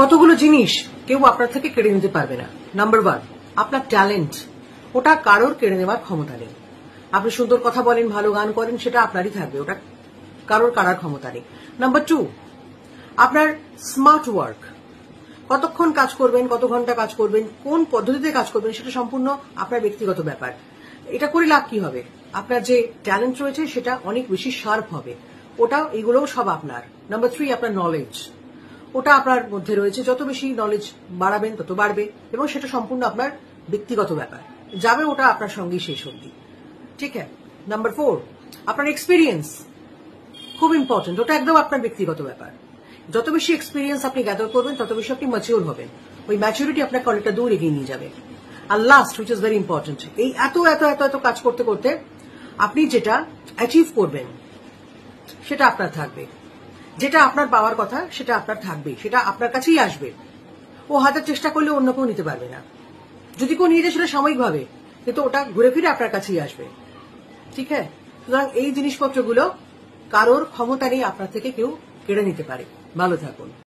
কতগুলো জিনিস কেউ আপনার থেকে কেড়ে নিতে পারবে না নাম্বার ওয়ান আপনার ট্যালেন্ট ওটা কারোর কেড়ে নেওয়ার ক্ষমতা নেই আপনি সুন্দর কথা বলেন ভালো গান করেন সেটা আপনারই থাকবে ওটা কারোর কারার ক্ষমতা নেই নাম্বার টু আপনার স্মার্ট ওয়ার্ক কতক্ষণ কাজ করবেন কত ঘন্টা কাজ করবেন কোন পদ্ধতিতে কাজ করবেন সেটা সম্পূর্ণ আপনার ব্যক্তিগত ব্যাপার এটা করে লাভ কি হবে আপনার যে ট্যালেন্ট রয়েছে সেটা অনেক বেশি শার্প হবে ওটা এগুলোও সব আপনার নাম্বার থ্রি আপনার নলেজ ওটা আপনার মধ্যে রয়েছে যত বেশি নলেজ বাড়াবেন তত বাড়বে এবং সেটা সম্পূর্ণ আপনার ব্যক্তিগত ব্যাপার যাবে ওটা আপনার সঙ্গে শেষ অবধি ঠিক আছে নাম্বার ফোর আপনার এক্সপিরিয়েন্স খুব ইম্পর্টেন্ট ওটা একদম আপনার ব্যক্তিগত ব্যাপার যত বেশি এক্সপিরিয়েন্স আপনি গ্যাদার করবেন তত বেশি আপনি ম্যাচিওর হবেন ওই ম্যাচিউরিটি আপনাকে অনেকটা দূর এগিয়ে নিয়ে যাবে আর last which is very important এই এত এত এত এত কাজ করতে করতে আপনি যেটা অ্যাচিভ করবেন সেটা আপনার থাকবে যেটা আপনার পাওয়ার কথা সেটা আপনার থাকবে সেটা আপনার কাছেই আসবে ও হাতের চেষ্টা করলে অন্য কেউ নিতে পারবে না যদি কেউ নিয়ে যায় সেটা সাময়িকভাবে কিন্তু ওটা ঘুরে ফিরে আপনার কাছেই আসবে ঠিক হ্যাঁ সুতরাং এই জিনিসপত্রগুলো কারোর ক্ষমতা নেই আপনার থেকে কেউ কেড়ে নিতে পারে ভালো থাকুন